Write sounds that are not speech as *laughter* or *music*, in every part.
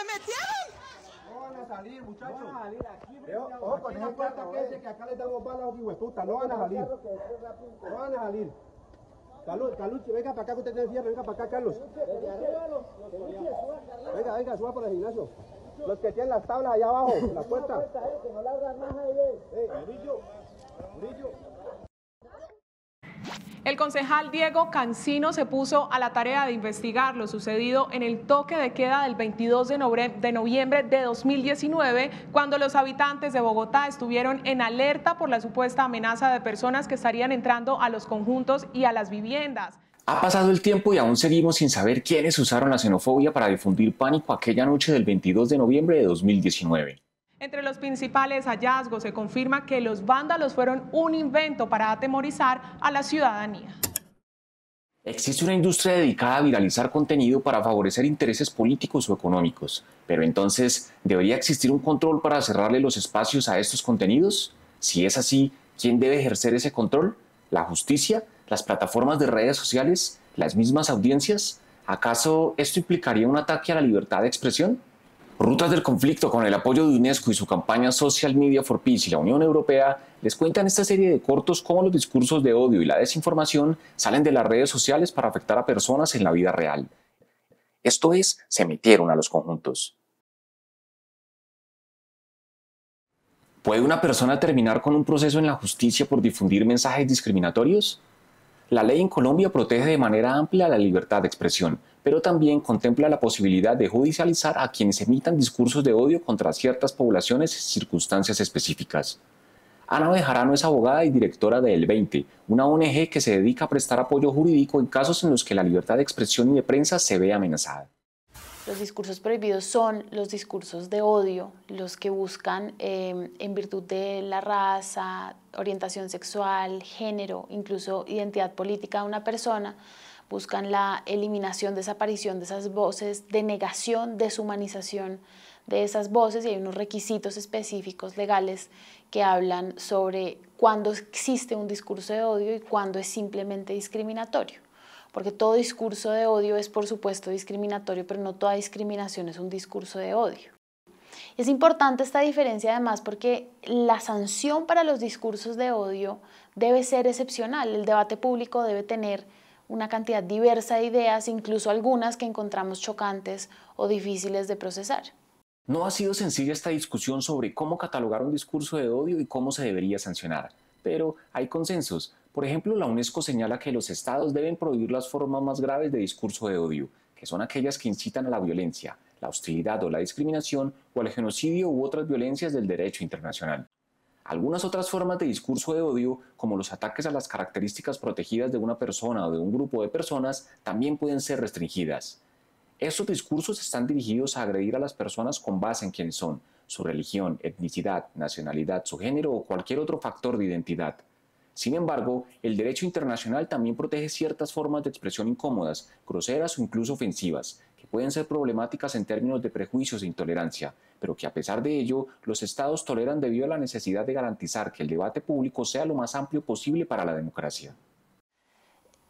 se metieron? No van a salir, muchachos. No van a salir aquí. ojo, con esa puerta que dice que acá les damos balas, No van a salir. No van a salir. Carlos, Carlos, venga para acá que usted tiene fierro, venga para acá, Carlos. Venga, venga, suba para el gimnasio. Los que tienen las tablas allá abajo, la puerta. Que no la abran más ahí, Brillo, eh, brillo. El concejal Diego Cancino se puso a la tarea de investigar lo sucedido en el toque de queda del 22 de noviembre de 2019, cuando los habitantes de Bogotá estuvieron en alerta por la supuesta amenaza de personas que estarían entrando a los conjuntos y a las viviendas. Ha pasado el tiempo y aún seguimos sin saber quiénes usaron la xenofobia para difundir pánico aquella noche del 22 de noviembre de 2019. Entre los principales hallazgos se confirma que los vándalos fueron un invento para atemorizar a la ciudadanía. Existe una industria dedicada a viralizar contenido para favorecer intereses políticos o económicos, pero entonces, ¿debería existir un control para cerrarle los espacios a estos contenidos? Si es así, ¿quién debe ejercer ese control? ¿La justicia? ¿Las plataformas de redes sociales? ¿Las mismas audiencias? ¿Acaso esto implicaría un ataque a la libertad de expresión? Rutas del conflicto con el apoyo de UNESCO y su campaña Social Media for Peace y la Unión Europea les cuentan esta serie de cortos cómo los discursos de odio y la desinformación salen de las redes sociales para afectar a personas en la vida real. Esto es, se metieron a los conjuntos. ¿Puede una persona terminar con un proceso en la justicia por difundir mensajes discriminatorios? La ley en Colombia protege de manera amplia la libertad de expresión, pero también contempla la posibilidad de judicializar a quienes emitan discursos de odio contra ciertas poblaciones y circunstancias específicas. Ana Bejarano es abogada y directora de El 20, una ONG que se dedica a prestar apoyo jurídico en casos en los que la libertad de expresión y de prensa se ve amenazada. Los discursos prohibidos son los discursos de odio, los que buscan em, en virtud de la raza, orientación sexual, género, incluso identidad política de una persona, buscan la eliminación, desaparición de esas voces, denegación, deshumanización de esas voces y hay unos requisitos específicos legales que hablan sobre cuándo existe un discurso de odio y cuándo es simplemente discriminatorio. Porque todo discurso de odio es por supuesto discriminatorio, pero no toda discriminación es un discurso de odio. Es importante esta diferencia además porque la sanción para los discursos de odio debe ser excepcional, el debate público debe tener una cantidad diversa de ideas, incluso algunas que encontramos chocantes o difíciles de procesar. No ha sido sencilla esta discusión sobre cómo catalogar un discurso de odio y cómo se debería sancionar, pero hay consensos. Por ejemplo, la UNESCO señala que los estados deben prohibir las formas más graves de discurso de odio, que son aquellas que incitan a la violencia, la hostilidad o la discriminación o al genocidio u otras violencias del derecho internacional. Algunas otras formas de discurso de odio, como los ataques a las características protegidas de una persona o de un grupo de personas, también pueden ser restringidas. Estos discursos están dirigidos a agredir a las personas con base en quién son, su religión, etnicidad, nacionalidad, su género o cualquier otro factor de identidad. Sin embargo, el derecho internacional también protege ciertas formas de expresión incómodas, groseras o incluso ofensivas, pueden ser problemáticas en términos de prejuicios e intolerancia, pero que a pesar de ello, los estados toleran debido a la necesidad de garantizar que el debate público sea lo más amplio posible para la democracia.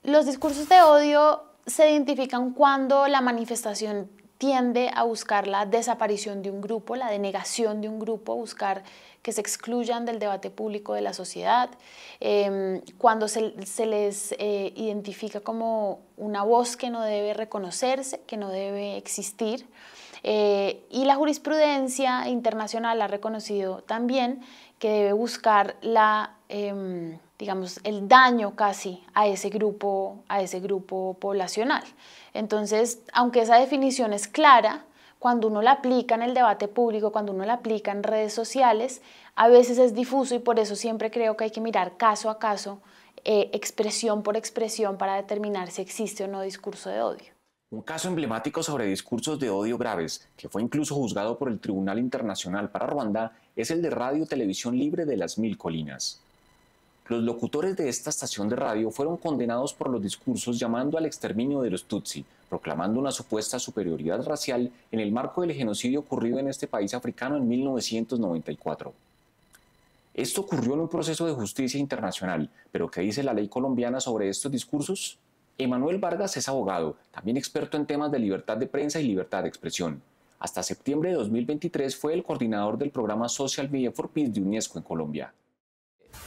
Los discursos de odio se identifican cuando la manifestación tiende a buscar la desaparición de un grupo, la denegación de un grupo, buscar que se excluyan del debate público de la sociedad. Em, cuando se, les eh, identifica como una voz que no debe reconocerse, que no debe existir. Eh, y la jurisprudencia internacional ha reconocido también que debe buscar la em, digamos, el daño casi a ese grupo, a ese grupo poblacional. Entonces, aunque esa definición es clara, cuando uno la aplica en el debate público, cuando uno la aplica en redes sociales, a veces es difuso y por eso siempre creo que hay que mirar caso a caso, eh, expresión por expresión, para determinar si existe o no discurso de odio. Un caso emblemático sobre discursos de odio graves, que fue incluso juzgado por el Tribunal Internacional para Ruanda, es el de Radio Televisión Libre de las Mil Colinas los locutores de esta estación de radio fueron condenados por los discursos llamando al exterminio de los Tutsi, proclamando una supuesta superioridad racial en el marco del genocidio ocurrido en este país africano en 1994. ¿Esto ocurrió en un proceso de justicia internacional, pero ¿qué dice la ley colombiana sobre estos discursos? Emanuel Vargas es abogado, también experto en temas de libertad de prensa y libertad de expresión. Hasta septiembre de 2023 fue el coordinador del programa Social Media for Peace de UNESCO en Colombia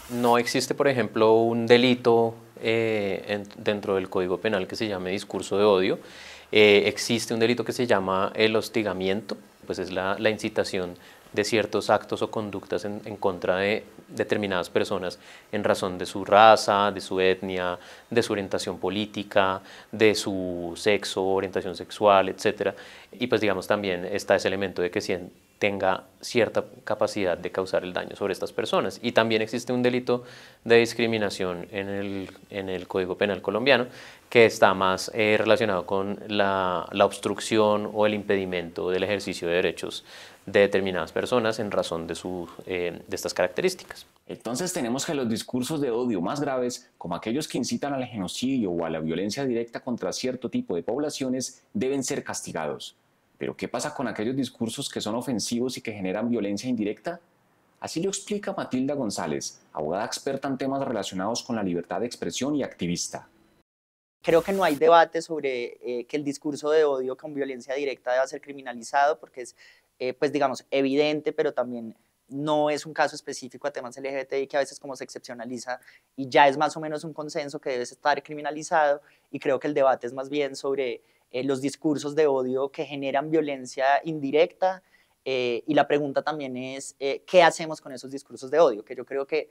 no existe, por ejemplo, un delito eh, dentro del Código Penal que se llame discurso de odio. Eh, existe un delito que se llama el hostigamiento, pues es la, incitación de ciertos actos o conductas en, contra de determinadas personas en razón de su raza, de su etnia, de su orientación política, de su sexo, orientación sexual, etc. Y pues digamos también está ese elemento de que si tenga cierta capacidad de causar el daño sobre estas personas. Y también existe un delito de discriminación en el, Código Penal colombiano que está más eh, relacionado con la, obstrucción o el impedimento del ejercicio de derechos de determinadas personas en razón de, eh, de estas características. Entonces tenemos que los discursos de odio más graves, como aquellos que incitan al genocidio o a la violencia directa contra cierto tipo de poblaciones, deben ser castigados pero ¿qué pasa con aquellos discursos que son ofensivos y que generan violencia indirecta? Así lo explica Matilda González, abogada experta en temas relacionados con la libertad de expresión y activista. Creo que no hay debate sobre eh, que el discurso de odio con violencia directa deba ser criminalizado porque es, eh, pues digamos, evidente, pero también no es un caso específico a temas LGBTI que a veces como se excepcionaliza y ya es más o menos un consenso que debe estar criminalizado y creo que el debate es más bien sobre eh, los discursos de odio que generan violencia indirecta. Eh, y la pregunta también es, eh, ¿qué hacemos con esos discursos de odio? Que yo creo que,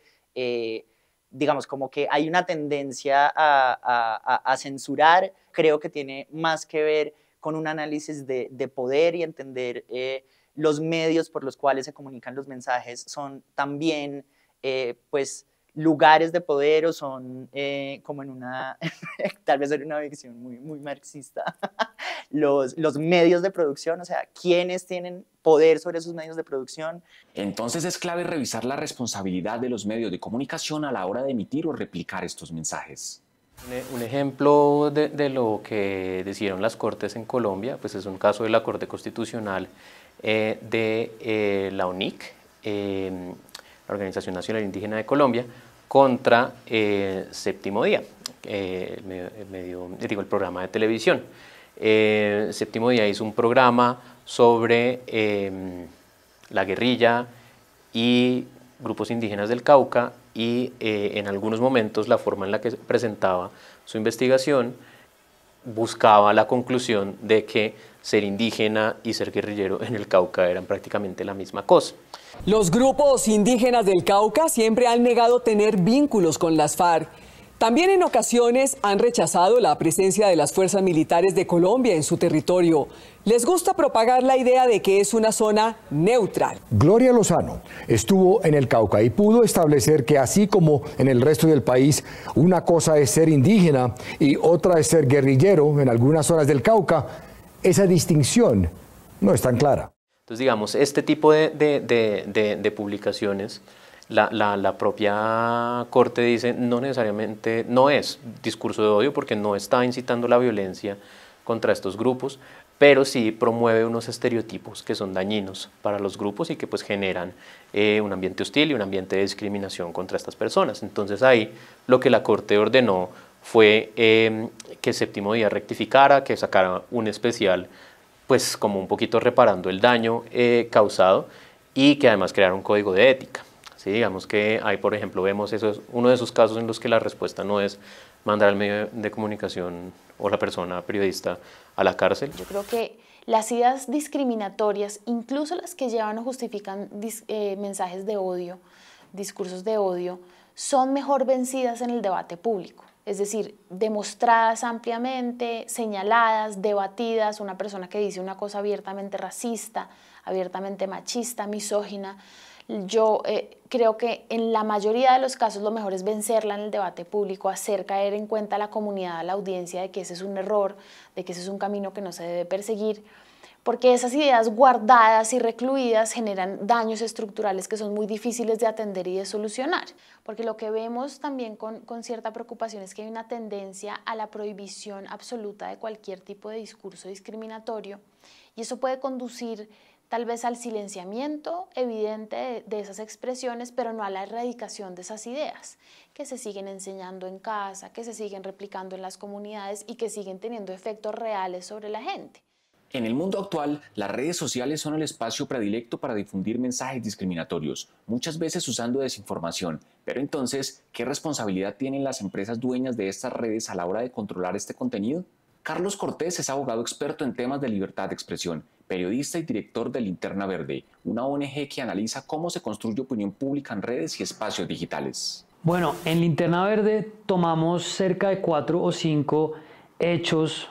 digamos, como que hay una tendencia a, censurar, creo que tiene más que ver con un análisis de poder y entender los medios por los cuales se comunican los mensajes son también, pues, lugares de poder o son eh, como en una, *laughs* tal vez en una visión muy, muy marxista, *laughs* los, los medios de producción, o sea, quiénes tienen poder sobre esos medios de producción. Entonces es clave revisar la responsabilidad de los medios de comunicación a la hora de emitir o replicar estos mensajes. Un e, ejemplo de, lo que decidieron las Cortes en Colombia, pues es un caso de la Corte Constitucional eh, de eh, la UNIC, la Organización Nacional Indígena de Colombia, contra eh, Séptimo Día, eh, digo, el programa de televisión. Eh, Séptimo Día hizo un programa sobre em, la guerrilla y grupos indígenas del Cauca y en algunos momentos la forma en la que presentaba su investigación buscaba la conclusión de que ser indígena y ser guerrillero en el Cauca eran prácticamente la misma cosa. Los grupos indígenas del Cauca siempre han negado tener vínculos con las FARC. También en ocasiones han rechazado la presencia de las fuerzas militares de Colombia en su territorio. Les gusta propagar la idea de que es una zona neutral. Gloria Lozano estuvo en el Cauca y pudo establecer que así como en el resto del país, una cosa es ser indígena y otra es ser guerrillero en algunas zonas del Cauca, esa distinción no es tan clara. Entonces, digamos, este tipo de, de, de, publicaciones, la, la, propia Corte dice, no necesariamente, no es discurso de odio porque no está incitando la violencia contra estos grupos, pero sí promueve unos estereotipos que son dañinos para los grupos y que pues generan eh, un ambiente hostil y un ambiente de discriminación contra estas personas. Entonces ahí lo que la Corte ordenó fue em, que que Séptimo Día rectificara, que sacara un especial, pues como un poquito reparando el daño eh, causado y que además creara un código de ética. Digamos que ahí, por ejemplo, vemos eso es uno de esos casos en los que la respuesta no es mandar al medio de comunicación o la persona periodista a la cárcel. Yo creo que las ideas discriminatorias, incluso las que llevan o justifican eh, mensajes de odio, discursos de odio, son mejor vencidas en el debate público es decir, demostradas ampliamente, señaladas, debatidas, una persona que dice una cosa abiertamente racista, abiertamente machista, misógina. Yo eh, creo que en la mayoría de los casos lo mejor es vencerla en el debate público, hacer caer en cuenta a la comunidad, a la audiencia de que ese es un error, de que ese es un camino que no se debe perseguir porque esas ideas guardadas y recluidas generan daños estructurales que son muy difíciles de atender y de solucionar, porque lo que vemos también con, cierta preocupación es que hay una tendencia a la prohibición absoluta de cualquier tipo de discurso discriminatorio y eso puede conducir tal vez al silenciamiento evidente de esas expresiones, pero no a la erradicación de esas ideas, que se siguen enseñando en casa, que se siguen replicando en las comunidades y que siguen teniendo efectos reales sobre la gente. En el mundo actual, las redes sociales son el espacio predilecto para difundir mensajes discriminatorios, muchas veces usando desinformación. Pero entonces, ¿qué responsabilidad tienen las empresas dueñas de estas redes a la hora de controlar este contenido? Carlos Cortés es abogado experto en temas de libertad de expresión, periodista y director de Linterna Verde, una ONG que analiza cómo se construye opinión pública en redes y espacios digitales. Bueno, en Linterna Verde tomamos cerca de cuatro o cinco hechos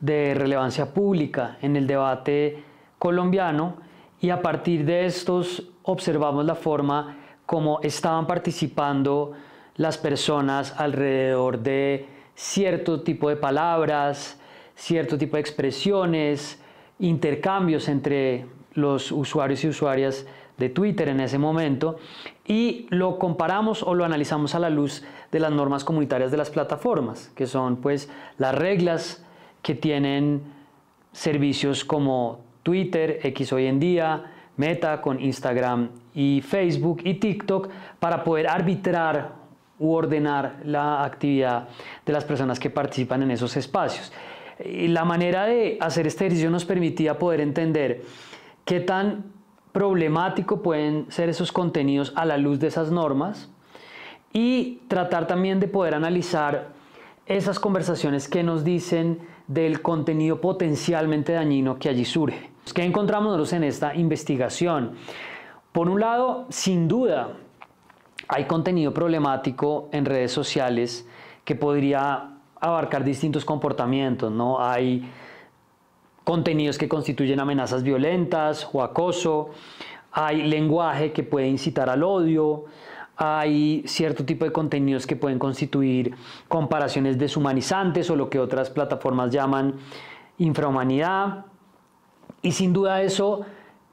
de relevancia pública en el debate colombiano y a partir de estos observamos la forma como estaban participando las personas alrededor de cierto tipo de palabras, cierto tipo de expresiones, intercambios entre los usuarios y usuarias de Twitter en ese momento y lo comparamos o lo analizamos a la luz de las normas comunitarias de las plataformas, que son pues las reglas que tienen servicios como Twitter, X hoy en día, Meta con Instagram y Facebook y TikTok para poder arbitrar u ordenar la actividad de las personas que participan en esos espacios. la manera de hacer este ejercicio nos permitía poder entender qué tan problemático pueden ser esos contenidos a la luz de esas normas y tratar también de poder analizar esas conversaciones que nos dicen del contenido potencialmente dañino que allí surge. ¿Qué encontramos en esta investigación? Por un lado, sin duda, hay contenido problemático en redes sociales que podría abarcar distintos comportamientos, ¿no? Hay contenidos que constituyen amenazas violentas o acoso, hay lenguaje que puede incitar al odio, hay cierto tipo de contenidos que pueden constituir comparaciones deshumanizantes o lo que otras plataformas llaman infrahumanidad. Y sin duda eso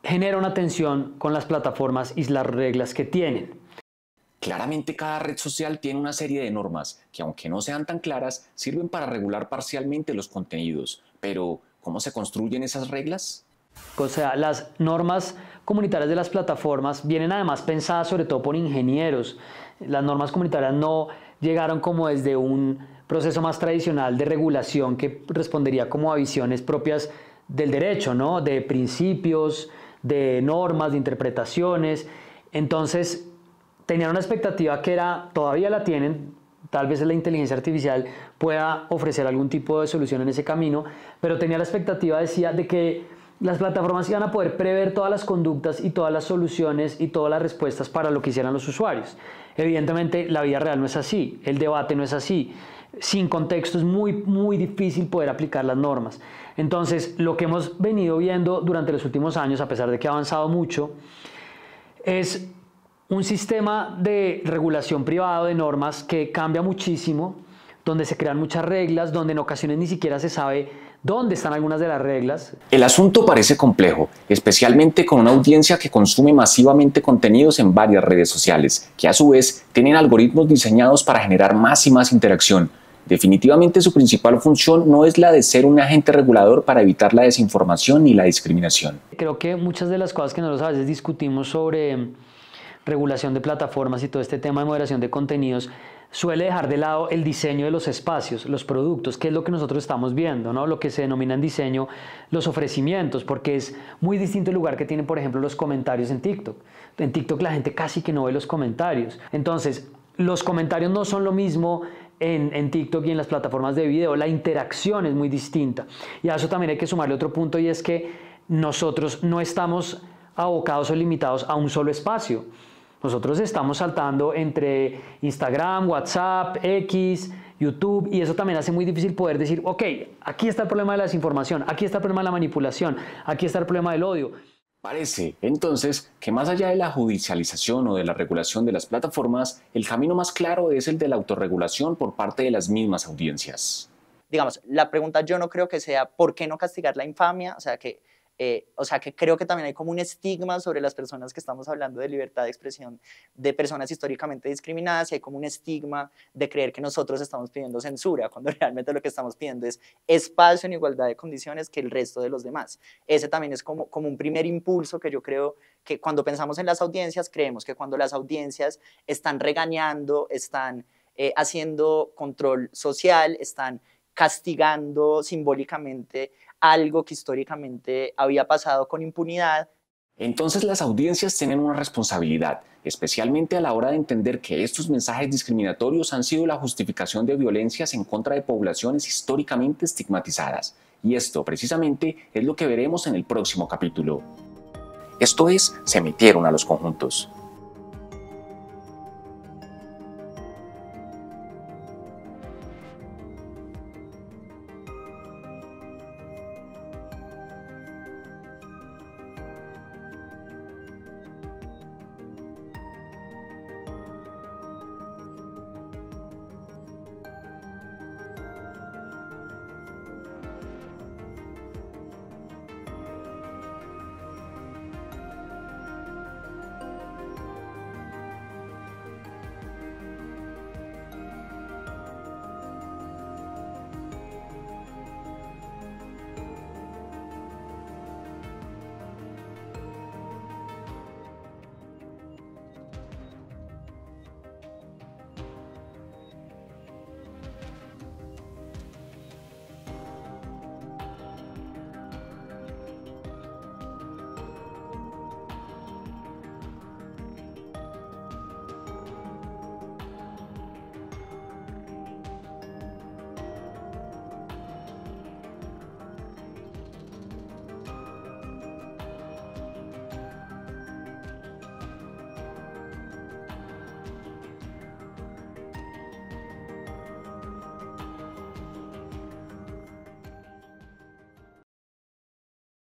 genera una tensión con las plataformas y las reglas que tienen. Claramente cada red social tiene una serie de normas que aunque no sean tan claras, sirven para regular parcialmente los contenidos. Pero, ¿cómo se construyen esas reglas? O sea, las normas comunitarias de las plataformas vienen además pensadas sobre todo por ingenieros. Las normas comunitarias no llegaron como desde un proceso más tradicional de regulación que respondería como a visiones propias del derecho, ¿no? De principios, de normas, de interpretaciones. Entonces, tenían una expectativa que era, todavía la tienen, tal vez la inteligencia artificial pueda ofrecer algún tipo de solución en ese camino, pero tenía la expectativa, decía, de que las plataformas iban a poder prever todas las conductas y todas las soluciones y todas las respuestas para lo que hicieran los usuarios. Evidentemente la vida real no es así, el debate no es así. Sin contexto es muy, muy difícil poder aplicar las normas. Entonces, lo que hemos venido viendo durante los últimos años, a pesar de que ha avanzado mucho, es un sistema de regulación privado de normas que cambia muchísimo donde se crean muchas reglas, donde en ocasiones ni siquiera se sabe dónde están algunas de las reglas. El asunto parece complejo, especialmente con una audiencia que consume masivamente contenidos en varias redes sociales, que a su vez tienen algoritmos diseñados para generar más y más interacción. Definitivamente su principal función no es la de ser un agente regulador para evitar la desinformación y la discriminación. Creo que muchas de las cosas que nosotros a veces discutimos sobre regulación de plataformas y todo este tema de moderación de contenidos, suele dejar de lado el diseño de los espacios, los productos, que es lo que nosotros estamos viendo, ¿no? lo que se denomina en diseño los ofrecimientos, porque es muy distinto el lugar que tienen, por ejemplo, los comentarios en TikTok. En TikTok la gente casi que no ve los comentarios. Entonces, los comentarios no son lo mismo en, en, TikTok y en las plataformas de video. La interacción es muy distinta. Y a eso también hay que sumarle otro punto y es que nosotros no estamos abocados o limitados a un solo espacio nosotros estamos saltando entre Instagram, WhatsApp, X, YouTube, y eso también hace muy difícil poder decir, ok, aquí está el problema de la desinformación, aquí está el problema de la manipulación, aquí está el problema del odio. Parece, entonces, que más allá de la judicialización o de la regulación de las plataformas, el camino más claro es el de la autorregulación por parte de las mismas audiencias. Digamos, la pregunta yo no creo que sea, ¿por qué no castigar la infamia? O sea, que eh, o sea que creo que también hay como un estigma sobre las personas que estamos hablando de libertad de expresión de personas históricamente discriminadas y hay como un estigma de creer que nosotros estamos pidiendo censura cuando *laughs* realmente lo que estamos pidiendo es espacio en igualdad de condiciones que el resto de los demás. Ese también es como, un primer impulso que yo creo que cuando pensamos en las audiencias creemos que cuando las audiencias están regañando, están eh, haciendo control social, están castigando simbólicamente algo que históricamente había pasado con impunidad. Entonces las audiencias tienen una responsabilidad, especialmente a la hora de entender que estos mensajes discriminatorios han sido la justificación de violencias en contra de poblaciones históricamente estigmatizadas. Y esto precisamente es lo que veremos en el próximo capítulo. Esto es, se metieron a los conjuntos.